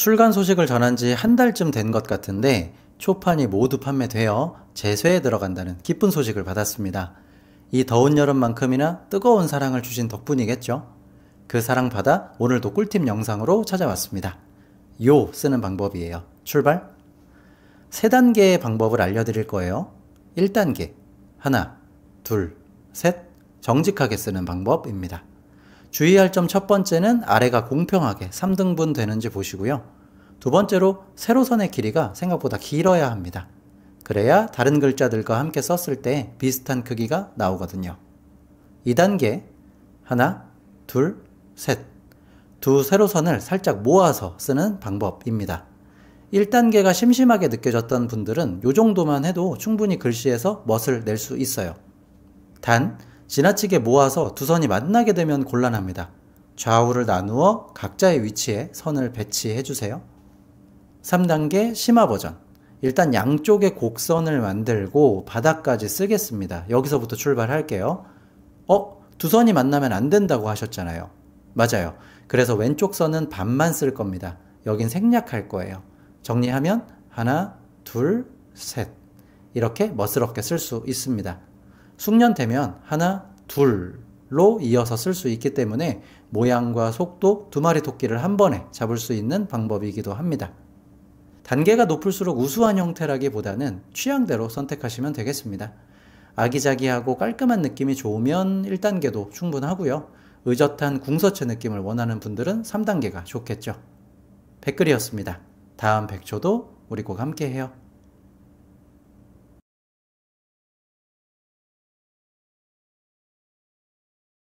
출간 소식을 전한 지 한 달쯤 된 것 같은데 초판이 모두 판매되어 제쇄에 들어간다는 기쁜 소식을 받았습니다. 이 더운 여름만큼이나 뜨거운 사랑을 주신 덕분이겠죠. 그 사랑 받아 오늘도 꿀팁 영상으로 찾아왔습니다. 요 쓰는 방법이에요. 출발! 세 단계의 방법을 알려드릴 거예요. 1단계. 하나, 둘, 셋. 정직하게 쓰는 방법입니다. 주의할 점 첫 번째는 아래가 공평하게 3등분 되는지 보시고요. 두 번째로 세로선의 길이가 생각보다 길어야 합니다. 그래야 다른 글자들과 함께 썼을 때 비슷한 크기가 나오거든요. 2단계 하나, 둘, 셋. 두 세로선을 살짝 모아서 쓰는 방법입니다. 1단계가 심심하게 느껴졌던 분들은 이 정도만 해도 충분히 글씨에서 멋을 낼 수 있어요. 단, 지나치게 모아서 두 선이 만나게 되면 곤란합니다. 좌우를 나누어 각자의 위치에 선을 배치해 주세요. 3단계 심화 버전. 일단 양쪽에 곡선을 만들고 바닥까지 쓰겠습니다. 여기서부터 출발할게요. 어? 두 선이 만나면 안 된다고 하셨잖아요. 맞아요. 그래서 왼쪽 선은 반만 쓸 겁니다. 여긴 생략할 거예요. 정리하면 하나, 둘, 셋. 이렇게 멋스럽게 쓸 수 있습니다. 숙련되면 하나, 둘로 이어서 쓸 수 있기 때문에 모양과 속도 두 마리 토끼를 한 번에 잡을 수 있는 방법이기도 합니다. 단계가 높을수록 우수한 형태라기보다는 취향대로 선택하시면 되겠습니다. 아기자기하고 깔끔한 느낌이 좋으면 1단계도 충분하고요. 의젓한 궁서체 느낌을 원하는 분들은 3단계가 좋겠죠. 백글이었습니다. 다음 백초도 우리 꼭 함께해요.